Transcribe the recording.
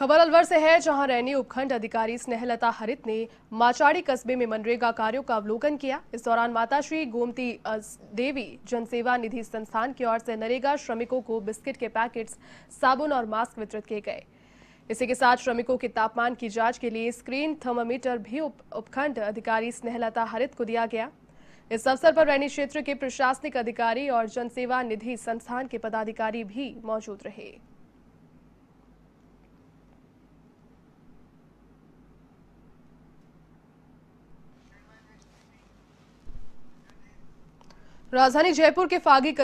खबर अलवर से है जहां रैनी उपखंड अधिकारी स्नेहलता हरित ने माचाड़ी कस्बे में मनरेगा कार्यों का अवलोकन किया इस दौरान माता श्री गोमती देवी जनसेवा निधि संस्थान की ओर से नरेगा श्रमिकों को बिस्किट के पैकेट्स साबुन और मास्क वितरित किए गए इसी के साथ श्रमिकों के तापमान की जांच के लिए स्क्रीन थर्मामीटर भी उप, उपखंड अधिकारी स्नेहलता हरित को दिया गया इस अवसर पर रैनी क्षेत्र के प्रशासनिक अधिकारी और जनसेवा निधि संस्थान के पदाधिकारी भी मौजूद रहे राजधानी जयपुर के फागी